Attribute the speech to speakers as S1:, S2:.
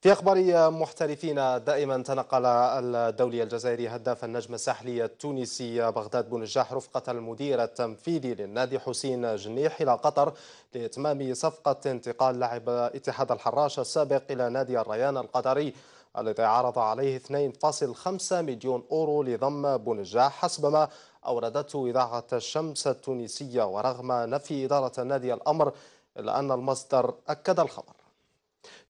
S1: في أخبار محترفين دائما تنقل الدولي الجزائري هداف النجم الساحلي التونسي بغداد بونجاح رفقة المدير التنفيذي للنادي حسين جنيح إلى قطر لإتمام صفقة انتقال لاعب اتحاد الحراش السابق إلى نادي الريان القطري الذي عرض عليه 2.5 مليون أورو لضم بونجاح حسب ما أوردته إذاعة الشمس التونسية ورغم نفي إدارة النادي الأمر إلا أن المصدر أكد الخبر